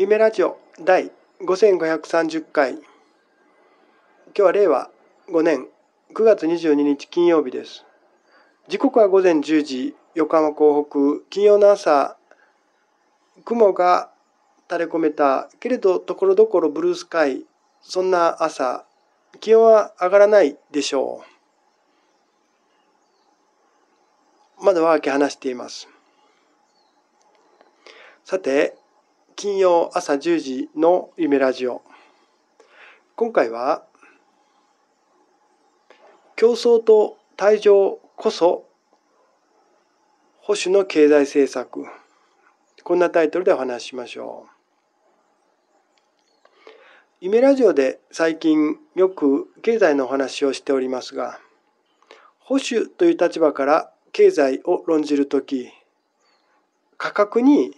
夢ラジオ第5530回今日は令和5年9月22日金曜日です時刻は午前10時横浜港北金曜の朝雲が垂れ込めたけれどところどころブルースカイそんな朝気温は上がらないでしょうまだはけ話していますさて金曜朝10時の夢ラジオ。今回は、競争と退場こそ保守の経済政策。こんなタイトルでお話ししましょう。夢ラジオで最近よく経済のお話をしておりますが、保守という立場から経済を論じるとき、価格に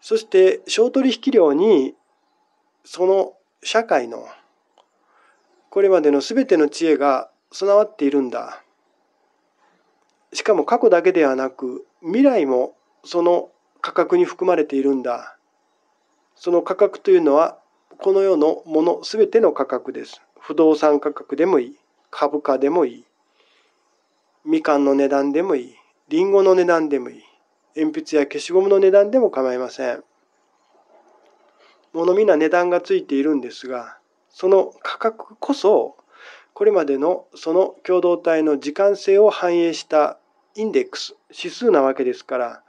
そして商取引量にその社会のこれまでの全ての知恵が備わっているんだ。しかも過去だけではなく未来もその価格に含まれているんだ。その価格というのはこの世のもの全ての価格です。不動産価格でもいい。株価でもいい。みかんの値段でもいい。りんごの値段でもいい。鉛筆や消しゴムの値段でも構いません。物みな値段がついているんですが、その価格こそ、これまでのその共同体の時間性を反映したインデックス、指数なわけですから、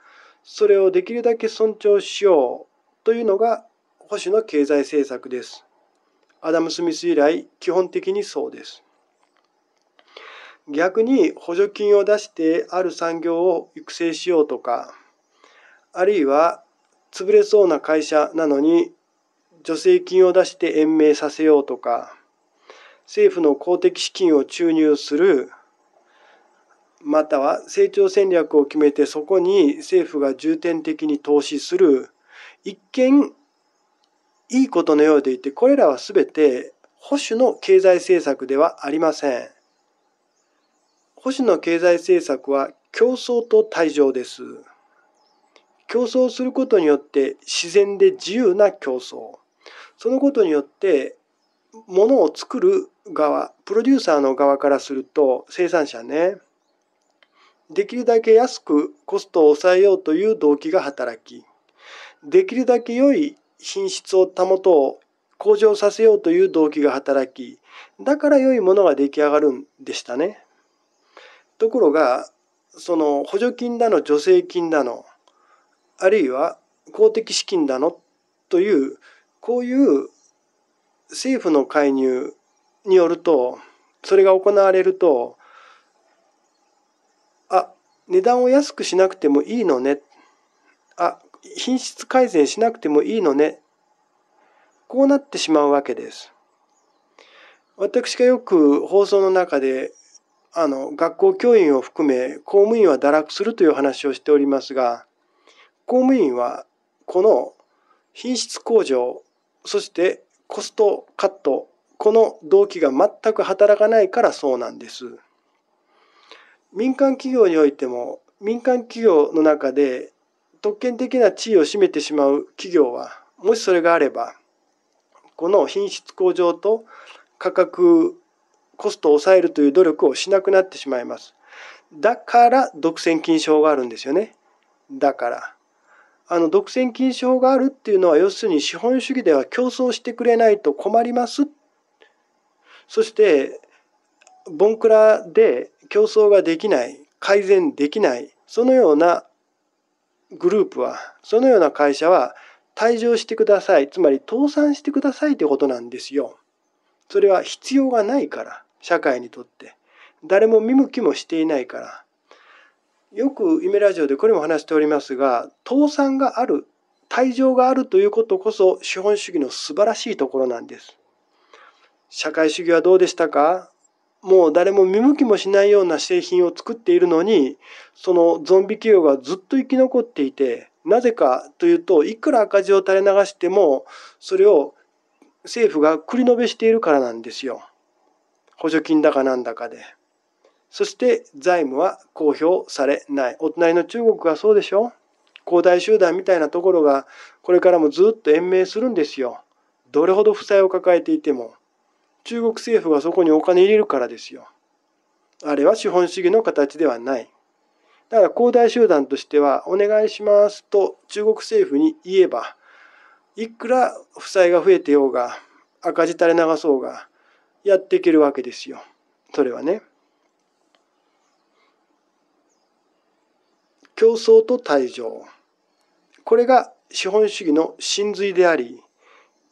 それをできるだけ尊重しようというのが保守の経済政策です。アダム・スミス以来、基本的にそうです。逆に補助金を出してある産業を育成しようとかあるいは潰れそうな会社なのに助成金を出して延命させようとか政府の公的資金を注入するまたは成長戦略を決めてそこに政府が重点的に投資する一見いいことのようでいてこれらは全て保守の経済政策ではありません。星野経済政策は競争と退場です。競争することによって自然で自由な競争。そのことによって物を作る側、プロデューサーの側からすると生産者ね、できるだけ安くコストを抑えようという動機が働き、できるだけ良い品質を保とう、向上させようという動機が働き、だから良いものが出来上がるんでしたね。ところがその補助金だの助成金だのあるいは公的資金だのというこういう政府の介入によるとそれが行われるとあ値段を安くしなくてもいいのねあ品質改善しなくてもいいのねこうなってしまうわけです。私がよく放送の中であの学校教員を含め公務員は堕落するという話をしておりますが公務員はこの品質向上そしてコストカットこの動機が全く働かないからそうなんです。民間企業においても民間企業の中で特権的な地位を占めてしまう企業はもしそれがあればこの品質向上と価格コストを抑えるという努力をしなくなってしまいます。だから独占禁止法があるんですよね。だから。あの独占禁止法があるっていうのは要するに資本主義では競争してくれないと困ります。そしてボンクラで競争ができない改善できないそのようなグループはそのような会社は退場してくださいつまり倒産してくださいということなんですよ。それは必要がないから社会にとって誰も見向きもしていないからよく夢ラジオでこれも話しておりますが倒産がある退場があるということこそ資本主義の素晴らしいところなんです社会主義はどうでしたかもう誰も見向きもしないような製品を作っているのにそのゾンビ企業がずっと生き残っていてなぜかというといくら赤字を垂れ流してもそれを政府が繰り延べしているからなんですよ。補助金だかなんだかで。そして財務は公表されない。お隣の中国がそうでしょ恒大集団みたいなところがこれからもずっと延命するんですよ。どれほど負債を抱えていても。中国政府がそこにお金入れるからですよ。あれは資本主義の形ではない。だから恒大集団としてはお願いしますと中国政府に言えばいくら負債が増えてようが赤字垂れ流そうがやっていけるわけですよそれはね。競争と退場これが資本主義の真髄であり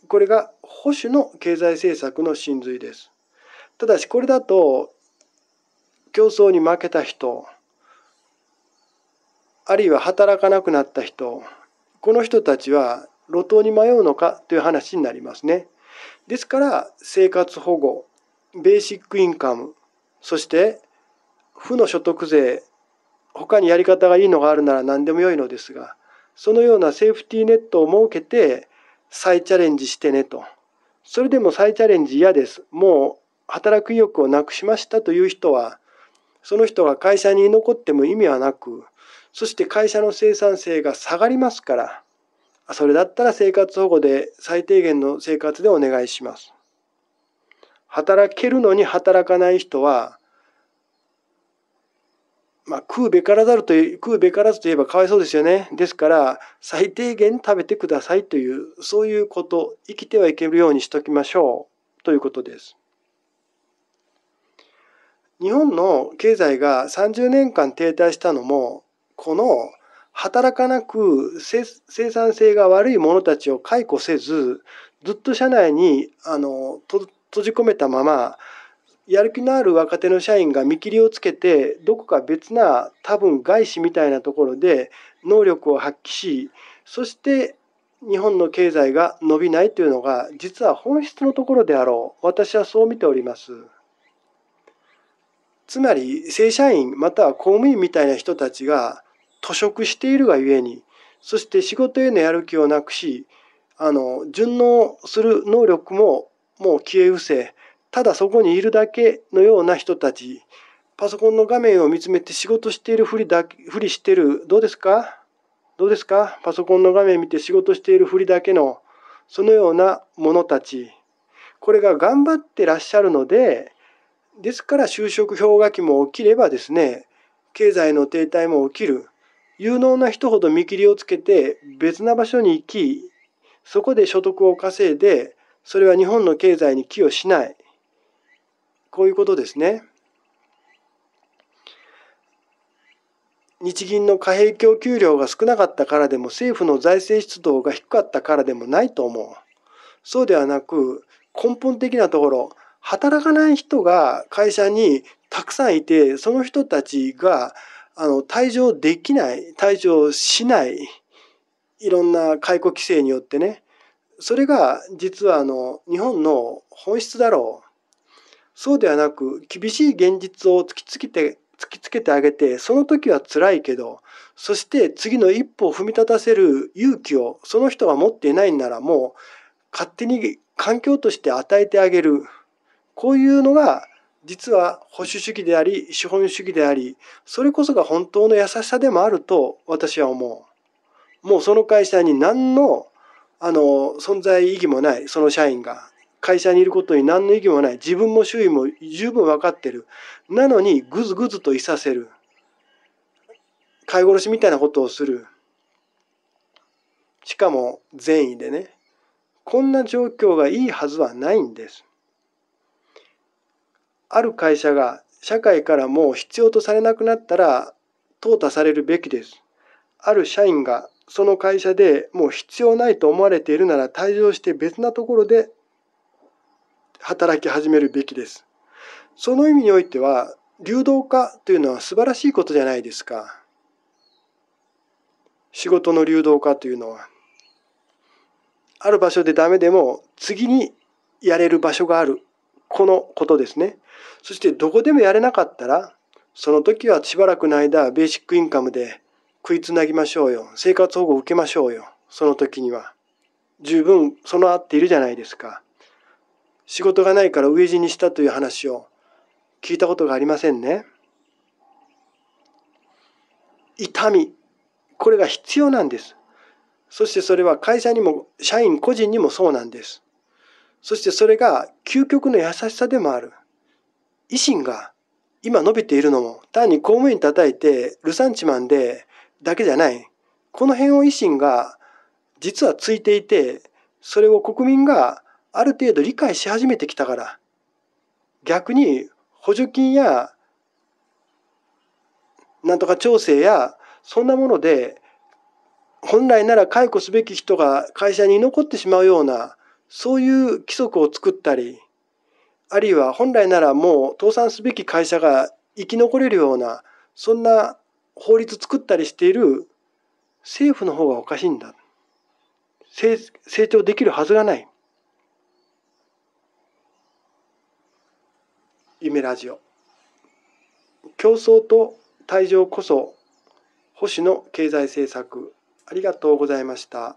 これが保守の経済政策の真髄です。ただしこれだと競争に負けた人あるいは働かなくなった人この人たちは路頭に迷うのかという話になりますね。ですから生活保護ベーシックインカムそして負の所得税他にやり方がいいのがあるなら何でもよいのですがそのようなセーフティーネットを設けて再チャレンジしてねとそれでも再チャレンジ嫌ですもう働く意欲をなくしましたという人はその人が会社に残っても意味はなくそして会社の生産性が下がりますからそれだったら生活保護で最低限の生活でお願いします。働けるのに働かない人は、まあ、食うべからざると食うべからずといえばかわいそうですよね。ですから最低限食べてくださいというそういうこと生きてはいけるようにしときましょうということです。日本の経済が30年間停滞したのもこの働かなく生産性が悪い者たちを解雇せずずっと社内にあの閉じ込めたままやる気のある若手の社員が見切りをつけてどこか別な多分外資みたいなところで能力を発揮しそして日本の経済が伸びないというのが実は本質のところであろう私はそう見ております。つまり正社員または公務員みたいな人たちが吐食しているがゆえにそして仕事へのやる気をなくしあの順応する能力ももう消え失せただそこにいるだけのような人たちパソコンの画面を見つめて仕事しているふりだふりしてるどうですかどうですかパソコンの画面見て仕事しているふりだけのそのような者たちこれが頑張ってらっしゃるのでですから就職氷河期も起きればですね経済の停滞も起きる有能な人ほど見切りをつけて別な場所に行きそこで所得を稼いでそれは日本の経済に寄与しないこういうことですね。日銀の貨幣供給量が少なかったからでも政府の財政出動が低かったからでもないと思う。そうではなく根本的なところ働かない人が会社にたくさんいてその人たちがあの、退場できない、退場しない、いろんな解雇規制によってね、それが実はあの、日本の本質だろう。そうではなく、厳しい現実を突きつけて、突きつけてあげて、その時は辛いけど、そして次の一歩を踏み立たせる勇気をその人が持っていないんならもう、勝手に環境として与えてあげる。こういうのが実は保守主義であり資本主義でありそれこそが本当の優しさでもあると私は思うもうその会社に何のあの存在意義もないその社員が会社にいることに何の意義もない自分も周囲も十分分かってるなのにぐずぐずといさせる飼い殺しみたいなことをするしかも善意でねこんな状況がいいはずはないんですある会社が社会からもう必要とされなくなったら淘汰されるべきです。ある社員がその会社でもう必要ないと思われているなら退場して別なところで働き始めるべきです。その意味においては流動化というのは素晴らしいことじゃないですか。仕事の流動化というのは。ある場所でダメでも次にやれる場所がある。このことですね。そしてどこでもやれなかったら、その時はしばらくの間、ベーシックインカムで食いつなぎましょうよ。生活保護を受けましょうよ。その時には。十分備わっているじゃないですか。仕事がないから飢え死にしたという話を聞いたことがありませんね。痛み。これが必要なんです。そしてそれは会社にも社員個人にもそうなんです。そしてそれが究極の優しさでもある。維新が今述べているのも単に公務員叩いてルサンチマンでだけじゃない。この辺を維新が実はついていて、それを国民がある程度理解し始めてきたから、逆に補助金やなんとか調整やそんなもので本来なら解雇すべき人が会社に残ってしまうようなそういう規則を作ったりあるいは本来ならもう倒産すべき会社が生き残れるようなそんな法律作ったりしている政府の方がおかしいんだ成長できるはずがない夢ラジオ競争と退場こそ保守の経済政策ありがとうございました。